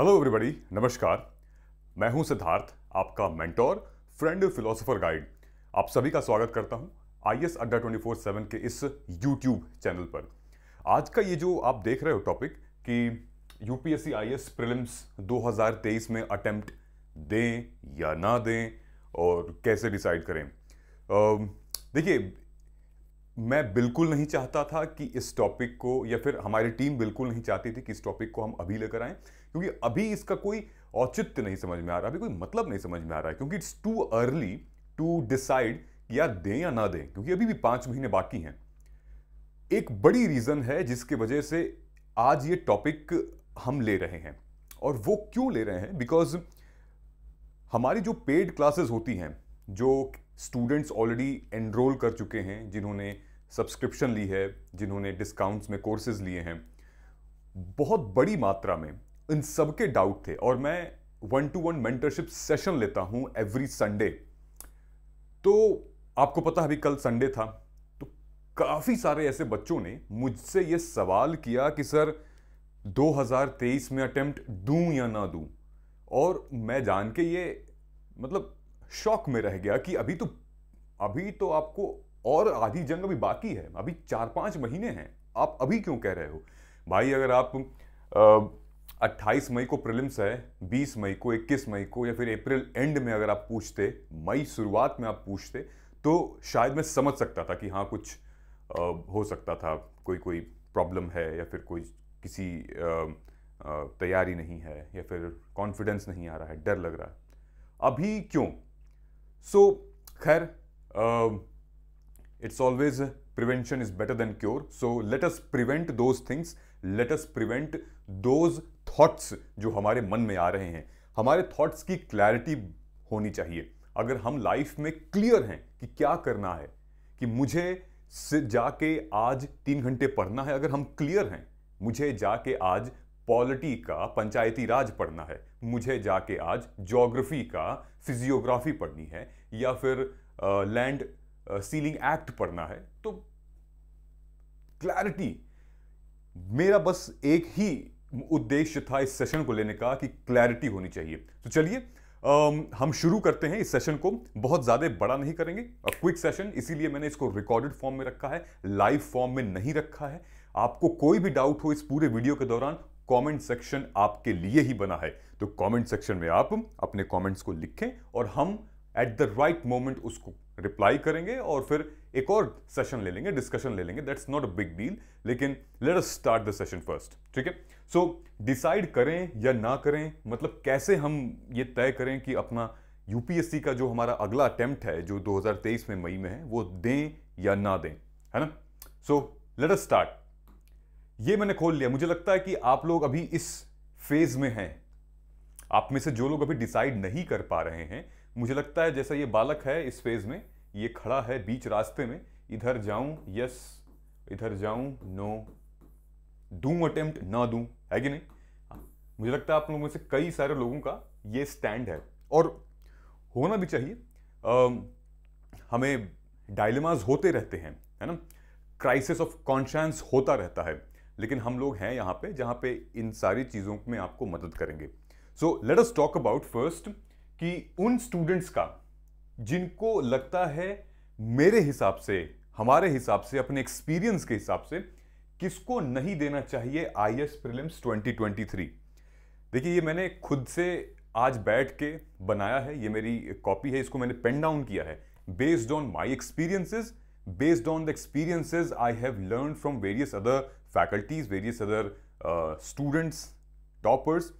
hello everybody नमस्कार मैं हूं सिद्धार्थ आपका मेंटोर फ्रेंड फिलोसोफर गाइड आप सभी का स्वागत करता हूं I S Adda twenty four seven के इस यूट्यूब चैनल पर आज का ये जो आप देख रहे हो टॉपिक कि यूपीएससी आई एस प्रिलिम्स तेईस में अटेम्प्ट दें या ना दें और कैसे डिसाइड करें देखिए मैं बिल्कुल नहीं चाहता था कि इस टॉपिक को या फिर हमारी टीम बिल्कुल नहीं चाहती थी कि इस टॉपिक को हम अभी लेकर आएँ क्योंकि अभी इसका कोई औचित्य नहीं समझ में आ रहा अभी कोई मतलब नहीं समझ में आ रहा है क्योंकि it's too early to decide कि यार दें या ना दें क्योंकि अभी भी पाँच महीने बाकी हैं एक बड़ी रीज़न है जिसके वजह से आज ये टॉपिक हम ले रहे हैं और वो क्यों ले रहे हैं बिकॉज हमारी जो पेड क्लासेस होती हैं जो स्टूडेंट्स ऑलरेडी एनरोल कर चुके हैं जिन्होंने सब्सक्रिप्शन ली है जिन्होंने डिस्काउंट्स में कोर्सेज लिए हैं बहुत बड़ी मात्रा में इन सब के डाउट थे और मैं one to one mentorship session लेता हूँ एवरी संडे तो आपको पता अभी कल संडे था तो काफ़ी सारे ऐसे बच्चों ने मुझसे ये सवाल किया कि सर 2023 में अटेम्प्ट दू या ना दू और मैं जान के ये मतलब शॉक में रह गया कि अभी तो अभी तो आपको और आधी जंग अभी बाकी है अभी चार पाँच महीने हैं आप अभी क्यों कह रहे हो भाई अगर आप आ, 28 मई को प्रिलिम्स है 20 मई को 21 मई को या फिर अप्रैल एंड में अगर आप पूछते मई शुरुआत में आप पूछते तो शायद मैं समझ सकता था कि हाँ कुछ आ, हो सकता था कोई कोई प्रॉब्लम है या फिर कोई किसी तैयारी नहीं है या फिर कॉन्फिडेंस नहीं आ रहा है डर लग रहा है अभी क्यों सो so, खैर it's always prevention is better than cure so let us prevent those things let us prevent those thoughts जो हमारे मन में आ रहे हैं हमारे थॉट्स की क्लैरिटी होनी चाहिए अगर हम लाइफ में क्लियर हैं कि क्या करना है कि मुझे जाके आज तीन घंटे पढ़ना है अगर हम क्लियर हैं मुझे जाके आज पॉलिटी का पंचायती राज पढ़ना है मुझे जाके आज जोग्राफी का फिजियोग्राफी पढ़नी है या फिर लैंड सीलिंग एक्ट पढ़ना है तो क्लैरिटी मेरा बस एक ही उद्देश्य था इस सेशन को लेने का कि क्लैरिटी होनी चाहिए तो चलिए हम शुरू करते हैं इस सेशन को बहुत ज़्यादा बड़ा नहीं करेंगे क्विक सेशन इसीलिए मैंने इसको रिकॉर्डेड फॉर्म में रखा है लाइव फॉर्म में नहीं रखा है आपको कोई भी डाउट हो इस पूरे वीडियो के दौरान कमेंट सेक्शन आपके लिए ही बना है तो कमेंट सेक्शन में आप अपने कमेंट्स को लिखें और हम एट द राइट मोमेंट उसको रिप्लाई करेंगे और फिर एक और सेशन ले लेंगे डिस्कशन ले लेंगे that's not a big deal लेकिन let us start the session first ठीक है सो डिसाइड करें या ना करें मतलब कैसे हम ये तय करें कि अपना यूपीएससी का जो हमारा अगला अटेम्प्ट है जो 2023 में मई में है वो दें या ना दें है ना सो लेट अस स्टार्ट ये मैंने खोल लिया मुझे लगता है कि आप लोग अभी इस फेज में हैं आप में से जो लोग अभी डिसाइड नहीं कर पा रहे हैं मुझे लगता है जैसा ये बालक है इस फेज में ये खड़ा है बीच रास्ते में इधर जाऊं यस इधर जाऊं नो डू अटेम्प्ट ना दू है कि नहीं हाँ, मुझे लगता है आप लोगों में से कई सारे लोगों का ये स्टैंड है और होना भी चाहिए आ, हमें डायलेमाज होते रहते हैं है ना क्राइसिस ऑफ कॉन्शंस होता रहता है लेकिन हम लोग हैं यहाँ पे जहाँ पे इन सारी चीज़ों में आपको मदद करेंगे so let us talk about first कि उन स्टूडेंट्स का जिनको लगता है मेरे हिसाब से हमारे हिसाब से अपने एक्सपीरियंस के हिसाब से किसको नहीं देना चाहिए आई एस प्रिलिम्स थ्री देखिए ये मैंने खुद से आज बैठ के बनाया है ये मेरी कॉपी है इसको मैंने पेन डाउन किया है based on my experiences based on the experiences I have learn from various other faculties various other students toppers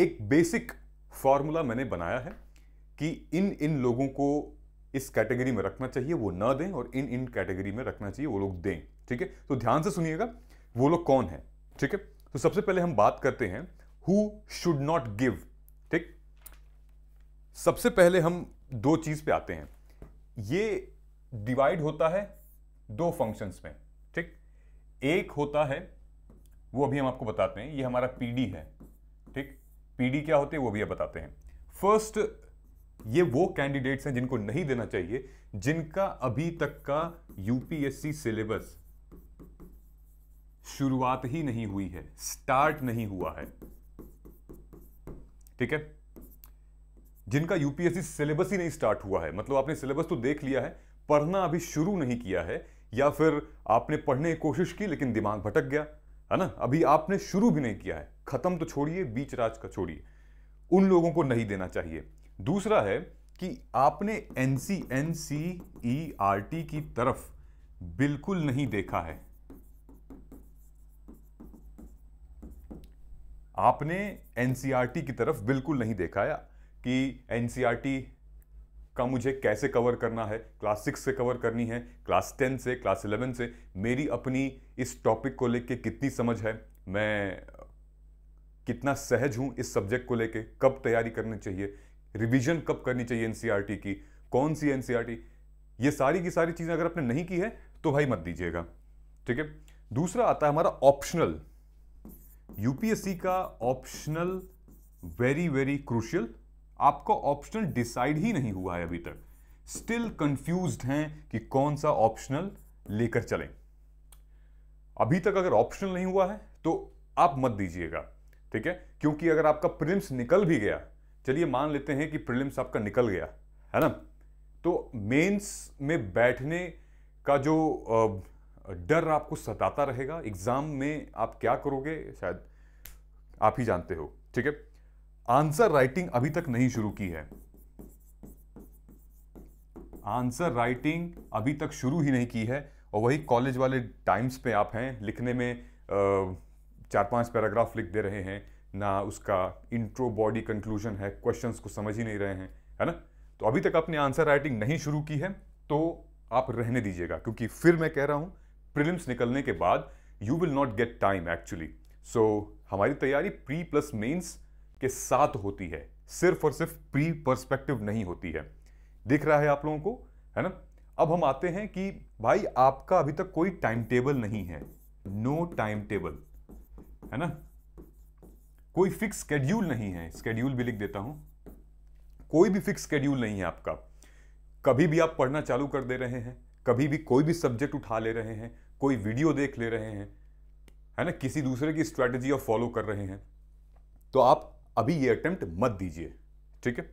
एक बेसिक फॉर्मूला मैंने बनाया है कि इन इन लोगों को इस कैटेगरी में रखना चाहिए वो ना दें और इन इन कैटेगरी में रखना चाहिए वो लोग दें ठीक है तो ध्यान से सुनिएगा वो लोग कौन है ठीक है तो सबसे पहले हम बात करते हैं हु शुड नॉट गिव ठीक सबसे पहले हम दो चीज पे आते हैं ये डिवाइड होता है दो फंक्शंस में ठीक एक होता है वो अभी हम आपको बताते हैं ये हमारा पीडी है पीडी क्या होते हैं वो भी आप बताते हैं फर्स्ट ये वो कैंडिडेट्स हैं जिनको नहीं देना चाहिए जिनका अभी तक का यूपीएससी सिलेबस शुरुआत ही नहीं हुई है स्टार्ट नहीं हुआ है ठीक है जिनका यूपीएससी सिलेबस ही नहीं स्टार्ट हुआ है मतलब आपने सिलेबस तो देख लिया है पढ़ना अभी शुरू नहीं किया है या फिर आपने पढ़ने की कोशिश की लेकिन दिमाग भटक गया है ना अभी आपने शुरू भी नहीं किया है खत्म तो छोड़िए बीच राज का छोड़िए उन लोगों को नहीं देना चाहिए दूसरा है कि आपने N C N C E R T की तरफ बिल्कुल नहीं देखा है आपने एन सी आर टी की तरफ बिल्कुल नहीं देखा है कि एन सी आर टी का मुझे कैसे कवर करना है क्लास सिक्स से कवर करनी है क्लास टेन से क्लास इलेवन से मेरी अपनी इस टॉपिक को लेके कितनी समझ है मैं कितना सहज हूँ इस सब्जेक्ट को लेके कब तैयारी करनी चाहिए रिवीजन कब करनी चाहिए एनसीईआरटी e की कौन सी एनसीईआरटी e ये सारी की सारी चीज़ें अगर आपने नहीं की है तो भाई मत दीजिएगा ठीक है दूसरा आता है हमारा ऑप्शनल यूपीएससी का ऑप्शनल वेरी वेरी क्रूशियल आपका ऑप्शनल डिसाइड ही नहीं हुआ है अभी तक स्टिल कंफ्यूज हैं कि कौन सा ऑप्शनल लेकर चलें अभी तक अगर ऑप्शनल नहीं हुआ है तो आप मत दीजिएगा ठीक है क्योंकि अगर आपका प्रिलिम्स निकल भी गया चलिए मान लेते हैं कि प्रिलिम्स आपका निकल गया है ना तो मेंस में बैठने का जो डर आपको सताता रहेगा एग्ज़ाम में आप क्या करोगे शायद आप ही जानते हो ठीक है आंसर राइटिंग अभी तक नहीं शुरू की है आंसर राइटिंग अभी तक शुरू ही नहीं की है और वही कॉलेज वाले टाइम्स पे आप हैं लिखने में आ, चार पांच पैराग्राफ लिख दे रहे हैं ना उसका इंट्रो बॉडी कंक्लूजन है क्वेश्चंस को समझ ही नहीं रहे हैं है ना तो अभी तक आपने आंसर राइटिंग नहीं शुरू की है तो आप रहने दीजिएगा क्योंकि फिर मैं कह रहा हूँ प्रिलिम्स निकलने के बाद you will not get time actually so हमारी तैयारी प्री प्लस मेन्स के साथ होती है सिर्फ और सिर्फ प्री परस्पेक्टिव नहीं होती है दिख रहा है आप लोगों को है ना अब हम आते हैं कि भाई आपका अभी तक कोई टाइम टेबल नहीं है नो टाइम टेबल है ना कोई फिक्स स्केड्यूल नहीं है स्केड्यूल भी लिख देता हूं कोई भी फिक्स स्केड्यूल नहीं है आपका कभी भी आप पढ़ना चालू कर दे रहे हैं कभी भी कोई भी सब्जेक्ट उठा ले रहे हैं कोई वीडियो देख ले रहे हैं है ना किसी दूसरे की स्ट्रैटेजी आप फॉलो कर रहे हैं तो आप अभी ये अटेम्प्ट मत दीजिए ठीक है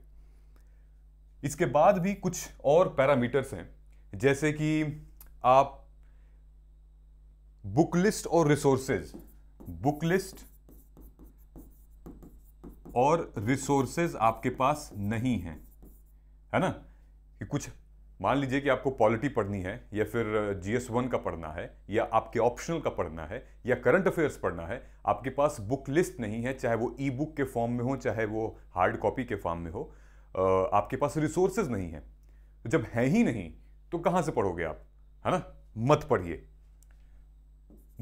इसके बाद भी कुछ और पैरामीटर्स हैं जैसे कि आप बुक लिस्ट और रिसोर्सेज बुक लिस्ट और रिसोर्सेज आपके पास नहीं है है ना कि कुछ मान लीजिए कि आपको पॉलिटी पढ़नी है या फिर जी एस वन का पढ़ना है या आपके ऑप्शनल का पढ़ना है या करंट अफेयर्स पढ़ना है आपके पास बुक लिस्ट नहीं है चाहे वो ई बुक के फॉर्म में हो चाहे वो हार्ड कॉपी के फॉर्म में हो आपके पास रिसोर्सेज नहीं है जब है ही नहीं तो कहाँ से पढ़ोगे आप है ना मत पढ़िए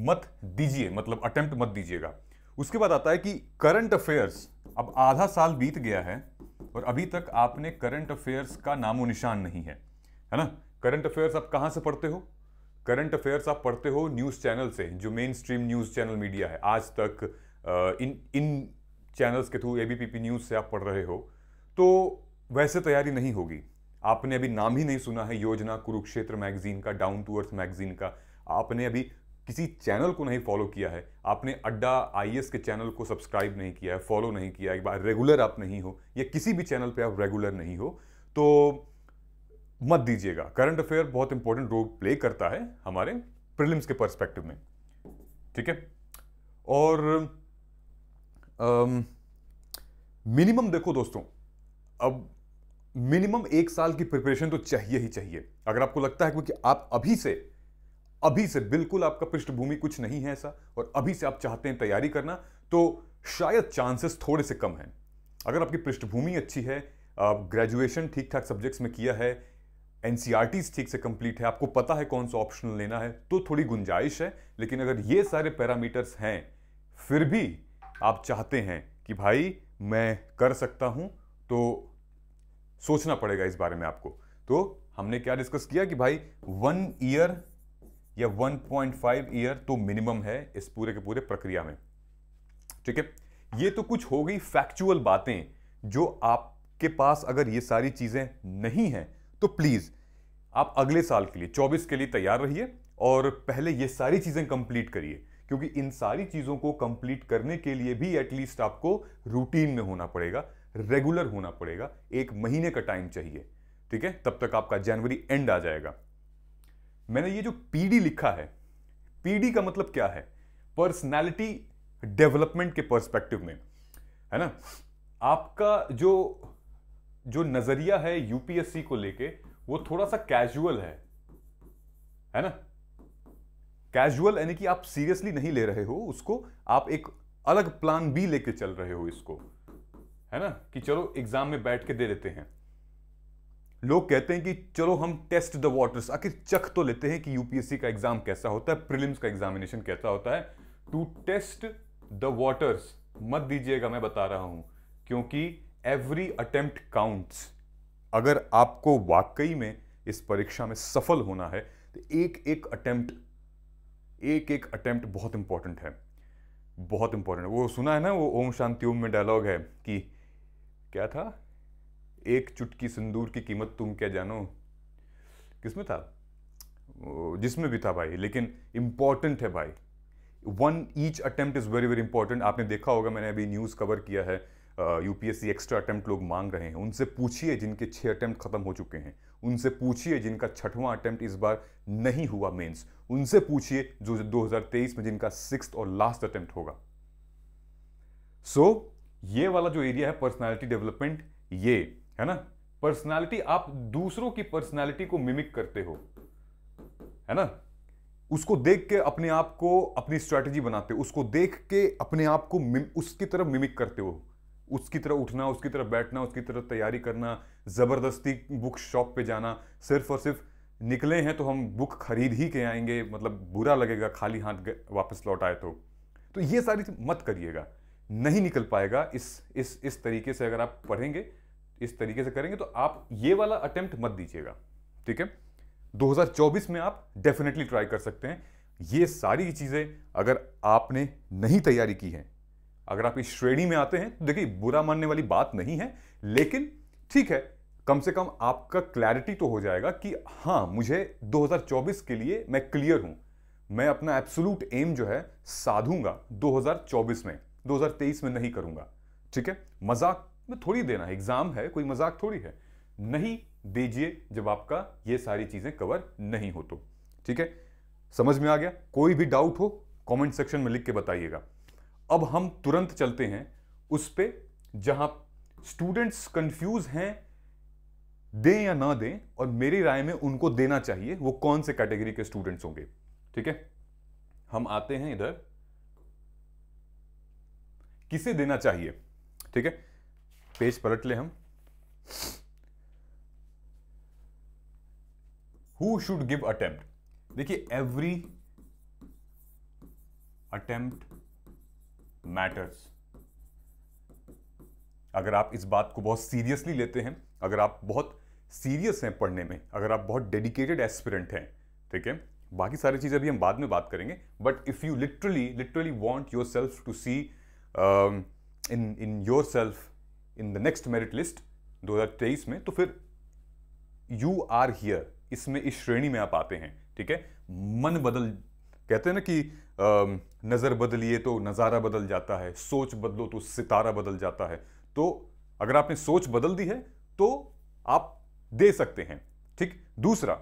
मत दीजिए मतलब अटेम्प्ट मत दीजिएगा उसके बाद आता है कि करंट अफेयर्स अब आधा साल बीत गया है और अभी तक आपने करंट अफेयर्स का नामो निशान नहीं है है ना करंट अफेयर्स आप कहाँ से पढ़ते हो करंट अफेयर्स आप पढ़ते हो न्यूज़ चैनल से जो mainstream news channel media है आज तक इन इन चैनल्स के थ्रू ए न्यूज़ से आप पढ़ रहे हो तो वैसे तैयारी नहीं होगी आपने अभी नाम ही नहीं सुना है योजना कुरुक्षेत्र मैगजीन का डाउन टू अर्थ मैगजीन का आपने अभी किसी चैनल को नहीं फॉलो किया है आपने अड्डा आई के चैनल को सब्सक्राइब नहीं किया है फॉलो नहीं किया है एक बार रेगुलर आप नहीं हो या किसी भी चैनल पे आप रेगुलर नहीं हो तो मत दीजिएगा करंट अफेयर बहुत इंपॉर्टेंट रोल प्ले करता है हमारे प्रिलिम्स के परस्पेक्टिव में ठीक है और मिनिमम देखो दोस्तों अब मिनिमम एक साल की प्रिपरेशन तो चाहिए ही चाहिए अगर आपको लगता है क्योंकि आप अभी से अभी से बिल्कुल आपका पृष्ठभूमि कुछ नहीं है ऐसा और अभी से आप चाहते हैं तैयारी करना तो शायद चांसेस थोड़े से कम हैं अगर आपकी पृष्ठभूमि अच्छी है आप ग्रेजुएशन ठीक ठाक सब्जेक्ट्स में किया है एन e ठीक से कंप्लीट है आपको पता है कौन सा ऑप्शनल लेना है तो थोड़ी गुंजाइश है लेकिन अगर ये सारे पैरामीटर्स हैं फिर भी आप चाहते हैं कि भाई मैं कर सकता हूं तो सोचना पड़ेगा इस बारे में आपको तो हमने क्या डिस्कस किया कि भाई वन ईयर या 1.5 ईयर तो मिनिमम है इस पूरे के पूरे प्रक्रिया में ठीक है ये तो कुछ हो गई फैक्चुअल बातें जो आपके पास अगर ये सारी चीज़ें नहीं हैं तो प्लीज़ आप अगले साल के लिए 24 के लिए तैयार रहिए और पहले ये सारी चीज़ें कंप्लीट करिए क्योंकि इन सारी चीज़ों को कंप्लीट करने के लिए भी एटलीस्ट आपको रूटीन में होना पड़ेगा रेगुलर होना पड़ेगा एक महीने का टाइम चाहिए ठीक है तब तक आपका जनवरी एंड आ जाएगा मैंने ये जो पीडी लिखा है पीडी का मतलब क्या है पर्सनैलिटी डेवलपमेंट के पर्सपेक्टिव में है ना आपका जो जो नजरिया है यूपीएससी को लेके वो थोड़ा सा कैजुअल है है ना कैजुअल यानी कि आप सीरियसली नहीं ले रहे हो उसको आप एक अलग प्लान बी लेके चल रहे हो इसको है ना कि चलो एग्जाम में बैठ के दे देते हैं लोग कहते हैं कि चलो हम टेस्ट द वाटर्स आखिर चख तो लेते हैं कि यूपीएससी का एग्जाम कैसा होता है प्रिलिम्स का एग्जामिनेशन कैसा होता है टू टेस्ट द वाटर्स मत दीजिएगा मैं बता रहा हूं क्योंकि एवरी अटेम्प्ट काउंट्स अगर आपको वाकई में इस परीक्षा में सफल होना है तो एक एक अटेम्प्ट एक एक अटेम्प्ट बहुत इंपॉर्टेंट है बहुत इंपॉर्टेंट वो सुना है ना वो ओम शांति ओम में डायलॉग है कि क्या था एक चुटकी सिंदूर की कीमत तुम क्या जानो किसमें था जिसमें भी था भाई लेकिन इंपॉर्टेंट है भाई one each attempt is very very important आपने देखा होगा मैंने अभी न्यूज़ कवर किया है यूपीएससी एक्स्ट्रा अटेम्प्ट लोग मांग रहे हैं उनसे पूछिए जिनके छह अटेम्प्ट खत्म हो चुके हैं उनसे पूछिए जिनका छठवां अटेम्प्ट इस बार नहीं हुआ मेंस उनसे पूछिए जो 2023 में जिनका सिक्स और लास्ट अटेम्प्ट होगा सो so, ये वाला जो एरिया है पर्सनालिटी डेवलपमेंट ये है ना पर्सनालिटी आप दूसरों की पर्सनालिटी को मिमिक करते हो है ना उसको देख के अपने आप को अपनी स्ट्रैटेजी बनाते हो उसको देख के अपने आप को उसकी तरफ मिमिक करते हो उसकी तरह उठना उसकी तरह बैठना उसकी तरह तैयारी करना ज़बरदस्ती बुक शॉप पे जाना सिर्फ और सिर्फ निकले हैं तो हम बुक खरीद ही के आएंगे मतलब बुरा लगेगा खाली हाथ वापस लौट आए तो तो ये सारी मत करिएगा नहीं निकल पाएगा इस इस इस तरीके से अगर आप पढ़ेंगे इस तरीके से करेंगे तो आप ये वाला अटेम्प्ट मत दीजिएगा ठीक है 2024 में आप डेफिनेटली ट्राई कर सकते हैं ये सारी चीज़ें अगर आपने नहीं तैयारी की है अगर आप इस श्रेणी में आते हैं तो देखिए बुरा मानने वाली बात नहीं है लेकिन ठीक है कम से कम आपका क्लैरिटी तो हो जाएगा कि हाँ मुझे 2024 के लिए मैं क्लियर हूं मैं अपना एब्सोलूट एम जो है साधूंगा 2024 में 2023 में नहीं करूंगा ठीक है मजाक में थोड़ी देना है एग्जाम है कोई मजाक थोड़ी है नहीं दीजिए जब आपका ये सारी चीजें कवर नहीं हो तो ठीक है समझ में आ गया कोई भी डाउट हो कमेंट सेक्शन में लिख के बताइएगा अब हम तुरंत चलते हैं उस पर जहां स्टूडेंट्स कंफ्यूज हैं दें या ना दें और मेरी राय में उनको देना चाहिए वो कौन से कैटेगरी के स्टूडेंट्स होंगे ठीक है हम आते हैं इधर किसे देना चाहिए ठीक है पेज पलट ले हम हु शुड गिव अटेम्प्ट देखिए एवरी अटेम्प्ट मैटर्स अगर आप इस बात को बहुत सीरियसली लेते हैं अगर आप बहुत सीरियस हैं पढ़ने में अगर आप बहुत डेडिकेटेड एस्पिरेंट हैं ठीक है बाकी सारी चीज़ें अभी हम बाद में बात करेंगे but if you literally literally want yourself to see in in yourself in the next merit list 2023 में तो फिर यू आर हियर इसमें इस श्रेणी में आप आते हैं ठीक है मन बदल कहते हैं ना कि नज़र बदलिए तो नज़ारा बदल जाता है सोच बदलो तो सितारा बदल जाता है तो अगर आपने सोच बदल दी है तो आप दे सकते हैं ठीक दूसरा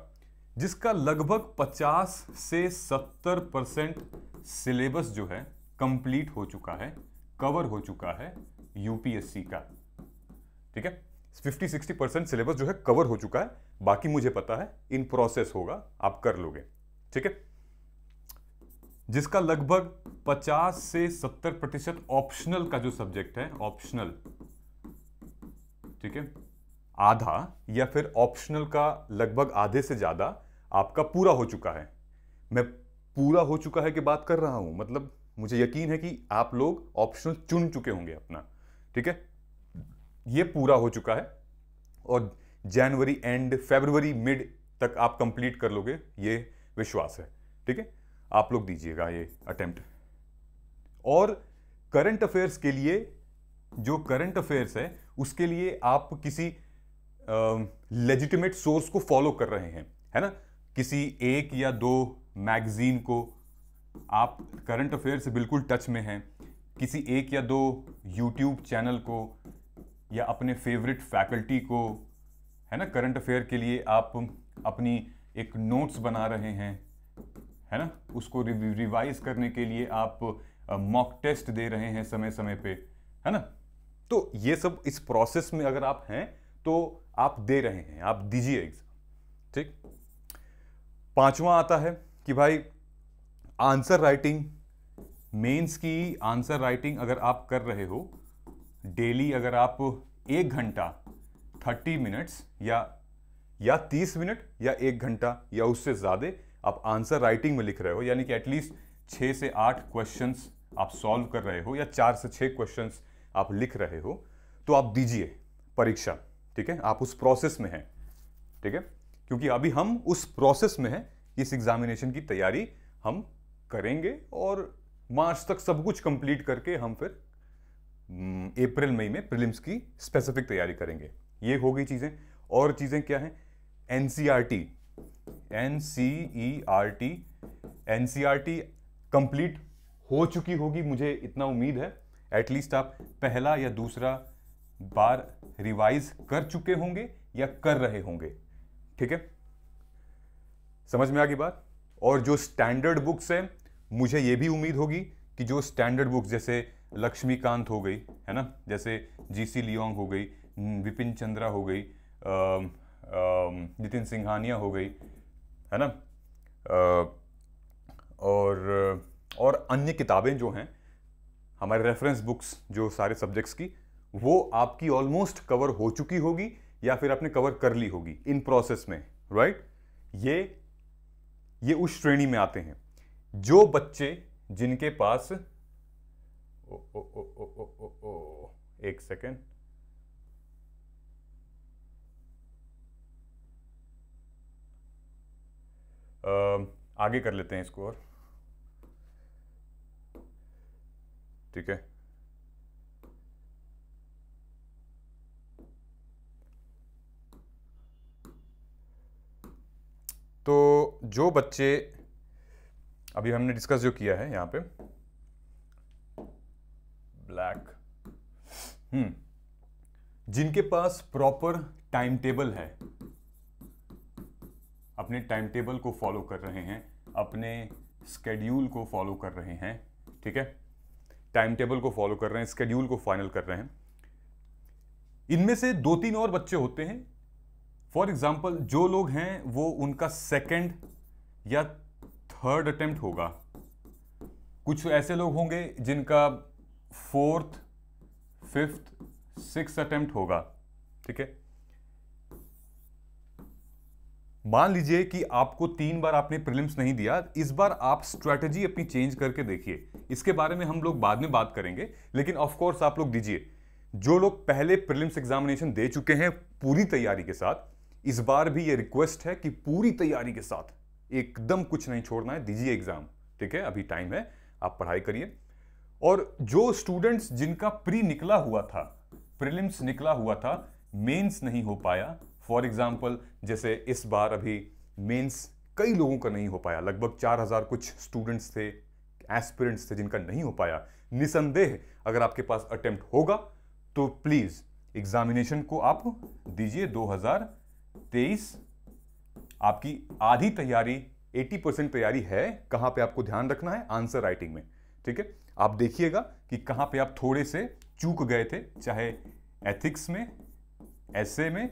जिसका लगभग 50 से 70 परसेंट सिलेबस जो है कंप्लीट हो चुका है कवर हो चुका है यूपीएससी का ठीक है फिफ्टी सिक्सटी परसेंट सिलेबस जो है कवर हो चुका है बाकी मुझे पता है इन प्रोसेस होगा आप कर लोगे ठीक है जिसका लगभग 50 से 70 प्रतिशत ऑप्शनल का जो सब्जेक्ट है ऑप्शनल ठीक है आधा या फिर ऑप्शनल का लगभग आधे से ज़्यादा आपका पूरा हो चुका है मैं पूरा हो चुका है कि बात कर रहा हूं मतलब मुझे यकीन है कि आप लोग ऑप्शनल चुन चुके होंगे अपना ठीक है ये पूरा हो चुका है और जनवरी एंड फेबरवरी मिड तक आप कंप्लीट कर लोगे ये विश्वास है ठीक है आप लोग दीजिएगा ये अटेम्प्ट और करंट अफेयर्स के लिए जो करंट अफेयर्स है उसके लिए आप किसी लेजिटिमेट uh, सोर्स को फॉलो कर रहे हैं है ना किसी एक या दो मैगजीन को आप करंट अफेयर से बिल्कुल टच में हैं किसी एक या दो यूट्यूब चैनल को या अपने फेवरेट फैकल्टी को है ना करंट अफेयर के लिए आप अपनी एक नोट्स बना रहे हैं है ना उसको रिवाइज करने के लिए आप मॉक टेस्ट दे रहे हैं समय समय पे है ना तो ये सब इस प्रोसेस में अगर आप हैं तो आप दे रहे हैं आप दीजिए एग्जाम ठीक पांचवा आता है कि भाई आंसर राइटिंग मेंस की आंसर राइटिंग अगर आप कर रहे हो डेली अगर आप एक घंटा थर्टी मिनट्स या या तीस मिनट या एक घंटा या उससे ज़्यादा आप आंसर राइटिंग में लिख रहे हो यानी कि एटलीस्ट छः से आठ क्वेश्चंस आप सॉल्व कर रहे हो या चार से छः क्वेश्चंस आप लिख रहे हो तो आप दीजिए परीक्षा ठीक है आप उस प्रोसेस में हैं ठीक है क्योंकि अभी हम उस प्रोसेस में हैं इस एग्जामिनेशन की तैयारी हम करेंगे और मार्च तक सब कुछ कंप्लीट करके हम फिर हम्म, अप्रैल मई में प्रिलिम्स की स्पेसिफिक तैयारी करेंगे ये हो गई चीज़ें और चीज़ें क्या हैं N C R T N C E R T N C R T complete हो चुकी होगी मुझे इतना उम्मीद है एटलीस्ट आप पहला या दूसरा बार रिवाइज कर चुके होंगे या कर रहे होंगे ठीक है समझ में आ गई बात और जो स्टैंडर्ड बुक्स हैं मुझे ये भी उम्मीद होगी कि जो स्टैंडर्ड बुक्स जैसे लक्ष्मीकांत हो गई है ना जैसे जी सी लियोंग हो गई विपिन चंद्रा हो गई नितिन सिंघानिया हो गई है ना और और अन्य किताबें जो हैं हमारे रेफरेंस बुक्स जो सारे सब्जेक्ट्स की वो आपकी ऑलमोस्ट कवर हो चुकी होगी या फिर आपने कवर कर ली होगी इन प्रोसेस में राइट ये ये उस श्रेणी में आते हैं जो बच्चे जिनके पास ओ ओ ओ ओ ओ एक सेकेंड आगे कर लेते हैं इसको और ठीक है तो जो बच्चे अभी हमने डिस्कस जो किया है यहाँ पे ब्लैक हम्म जिनके पास प्रॉपर टाइम टेबल है अपने टाइम टेबल को फॉलो कर रहे हैं अपने स्केड्यूल को फॉलो कर रहे हैं ठीक है टाइम टेबल को फॉलो कर रहे हैं स्केड्यूल को फाइनल कर रहे हैं इनमें से दो तीन और बच्चे होते हैं फॉर एग्जाम्पल जो लोग हैं वो उनका सेकेंड या थर्ड अटेम्प्ट होगा कुछ ऐसे लोग होंगे जिनका फोर्थ फिफ्थ सिक्स अटेम्प्ट होगा ठीक है मान लीजिए कि आपको तीन बार आपने प्रिलिम्स नहीं दिया इस बार आप स्ट्रैटेजी अपनी चेंज करके देखिए इसके बारे में हम लोग बाद में बात करेंगे लेकिन ऑफ कोर्स आप लोग दीजिए जो लोग पहले प्रिलिम्स एग्जामिनेशन दे चुके हैं पूरी तैयारी के साथ इस बार भी ये रिक्वेस्ट है कि पूरी तैयारी के साथ एकदम कुछ नहीं छोड़ना है दीजिए एग्जाम ठीक है अभी टाइम है आप पढ़ाई करिए और जो स्टूडेंट्स जिनका प्री निकला हुआ था प्रिलिम्स निकला हुआ था मेंस नहीं हो पाया फॉर एग्जाम्पल जैसे इस बार अभी मेंस कई लोगों का नहीं हो पाया लगभग चार हज़ार कुछ स्टूडेंट्स थे एस्पिरेंट्स थे जिनका नहीं हो पाया निसंदेह अगर आपके पास अटेम्प्ट होगा तो प्लीज़ एग्जामिनेशन को आप दीजिए 2023 आपकी आधी तैयारी 80 परसेंट तैयारी है कहां पे आपको ध्यान रखना है आंसर राइटिंग में ठीक है आप देखिएगा कि कहाँ पे आप थोड़े से चूक गए थे चाहे एथिक्स में ऐसे में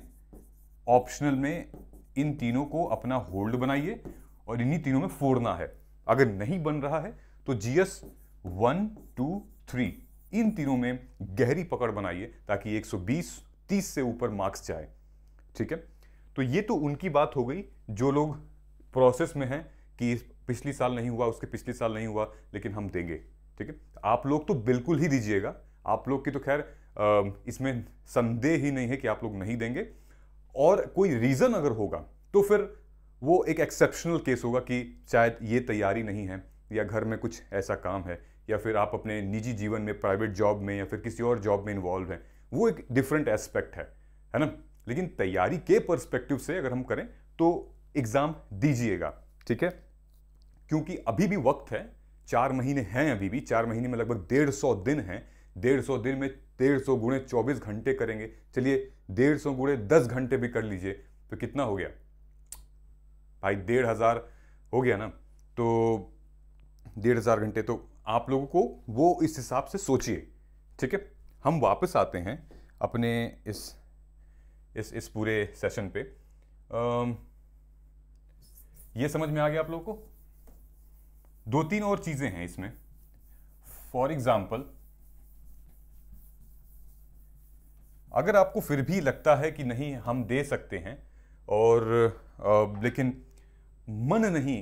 ऑप्शनल में इन तीनों को अपना होल्ड बनाइए और इन्हीं तीनों में फोड़ना है अगर नहीं बन रहा है तो जीएस वन टू थ्री इन तीनों में गहरी पकड़ बनाइए ताकि 120 30 से ऊपर मार्क्स जाए ठीक है तो ये तो उनकी बात हो गई जो लोग प्रोसेस में हैं कि पिछली साल नहीं हुआ उसके पिछले साल नहीं हुआ लेकिन हम देंगे ठीक है आप लोग तो बिल्कुल ही दीजिएगा आप लोग की तो खैर इसमें संदेह ही नहीं है कि आप लोग नहीं देंगे और कोई रीज़न अगर होगा तो फिर वो एक एक्सेप्शनल केस होगा कि शायद ये तैयारी नहीं है या घर में कुछ ऐसा काम है या फिर आप अपने निजी जीवन में प्राइवेट जॉब में या फिर किसी और जॉब में इन्वॉल्व हैं वो एक डिफरेंट एस्पेक्ट है है ना लेकिन तैयारी के परस्पेक्टिव से अगर हम करें तो एग्ज़ाम दीजिएगा ठीक है क्योंकि अभी भी वक्त है चार महीने हैं अभी भी चार महीने में लगभग डेढ़ सौ दिन हैं डेढ़ सौ दिन में डेढ़ सौ गुणे चौबीस घंटे करेंगे चलिए डेढ़ सौ गुणे दस घंटे भी कर लीजिए तो कितना हो गया भाई डेढ़ हज़ार हो गया ना तो डेढ़ हज़ार घंटे तो आप लोगों को वो इस हिसाब से सोचिए ठीक है हम वापस आते हैं अपने इस इस इस पूरे सेशन पे आ, ये समझ में आ गया आप लोगों को दो तीन और चीज़ें हैं इसमें फॉर एग्जाम्पल अगर आपको फिर भी लगता है कि नहीं हम दे सकते हैं और आ, लेकिन मन नहीं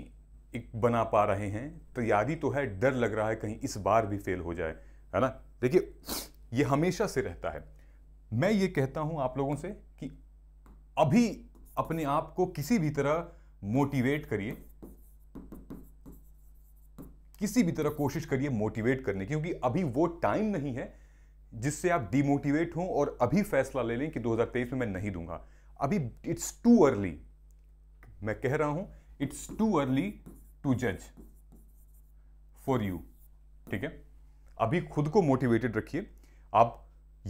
एक बना पा रहे हैं तैयारी तो, तो है डर लग रहा है कहीं इस बार भी फेल हो जाए है ना देखिए ये हमेशा से रहता है मैं ये कहता हूं आप लोगों से कि अभी अपने आप को किसी भी तरह मोटिवेट करिए किसी भी तरह कोशिश करिए मोटिवेट करने की क्योंकि अभी वो टाइम नहीं है जिससे आप डीमोटिवेट हों और अभी फैसला ले लें कि 2023 में मैं नहीं दूंगा अभी इट्स टू अर्ली मैं कह रहा हूं इट्स टू अर्ली टू जज फॉर यू ठीक है अभी खुद को मोटिवेटेड रखिए आप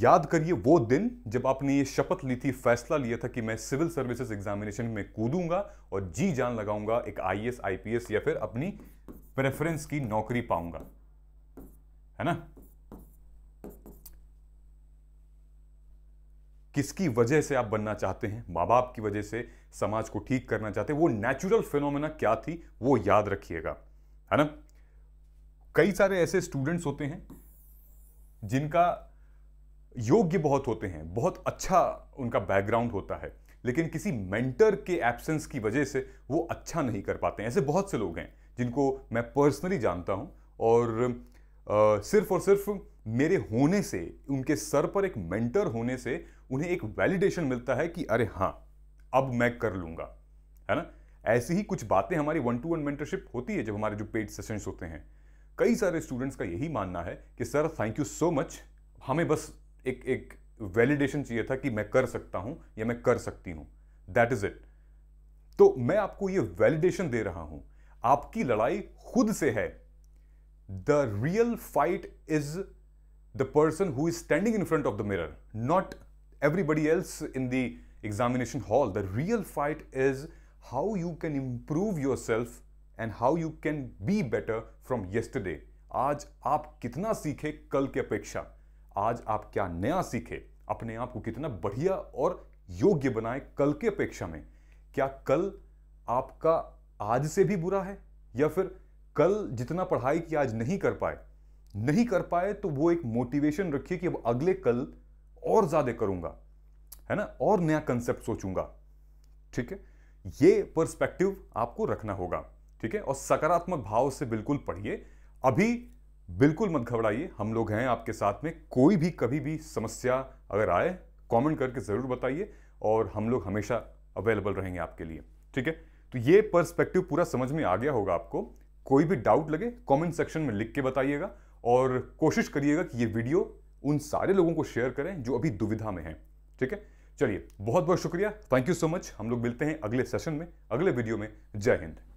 याद करिए वो दिन जब आपने ये शपथ ली थी फैसला लिया था कि मैं सिविल सर्विसेज एग्जामिनेशन में कूदूंगा और जी जान लगाऊंगा एक आईएएस आईपीएस या फिर अपनी प्रेफरेंस की नौकरी पाऊंगा है ना किसकी वजह से आप बनना चाहते हैं मां बाप की वजह से समाज को ठीक करना चाहते हैं वो नेचुरल फिनोमेना क्या थी वो याद रखिएगा है ना कई सारे ऐसे स्टूडेंट्स होते हैं जिनका योग्य बहुत होते हैं बहुत अच्छा उनका बैकग्राउंड होता है लेकिन किसी मेंटर के एब्सेंस की वजह से वो अच्छा नहीं कर पाते हैं ऐसे बहुत से लोग हैं जिनको मैं पर्सनली जानता हूँ और आ, सिर्फ और सिर्फ मेरे होने से उनके सर पर एक मेंटर होने से उन्हें एक वैलिडेशन मिलता है कि अरे हाँ अब मैं कर लूँगा है ना ऐसी ही कुछ बातें हमारी वन टू वन मेंटरशिप होती है जब हमारे जो पेड सेशंस होते हैं कई सारे स्टूडेंट्स का यही मानना है कि sir thank you so much हमें बस एक एक वैलिडेशन चाहिए था कि मैं कर सकता हूँ या मैं कर सकती हूँ दैट इज़ इट तो मैं आपको ये वैलिडेशन दे रहा हूँ आपकी लड़ाई खुद से है the real fight is the person who is standing in front of the mirror not everybody else in the examination hall the real fight is how you can improve yourself and how you can be better from yesterday आज आप कितना सीखे कल की अपेक्षा आज आप क्या नया सीखे अपने आप को कितना बढ़िया और योग्य बनाए कल की अपेक्षा में क्या कल आपका आज से भी बुरा है या फिर कल जितना पढ़ाई की आज नहीं कर पाए नहीं कर पाए तो वो एक मोटिवेशन रखिए कि अब अगले कल और ज़्यादा करूंगा है ना और नया कंसेप्ट सोचूंगा ठीक है ये पर्सपेक्टिव आपको रखना होगा ठीक है और सकारात्मक भाव से बिल्कुल पढ़िए अभी बिल्कुल मत घबराइए हम लोग हैं आपके साथ में कोई भी कभी भी समस्या अगर आए कमेंट करके ज़रूर बताइए और हम लोग हमेशा अवेलेबल रहेंगे आपके लिए ठीक है तो ये पर्सपेक्टिव पूरा समझ में आ गया होगा आपको कोई भी डाउट लगे कमेंट सेक्शन में लिख के बताइएगा और कोशिश करिएगा कि ये वीडियो उन सारे लोगों को शेयर करें जो अभी दुविधा में हैं ठीक है चलिए बहुत बहुत शुक्रिया थैंक यू सो मच हम लोग मिलते हैं अगले सेशन में अगले वीडियो में जय हिंद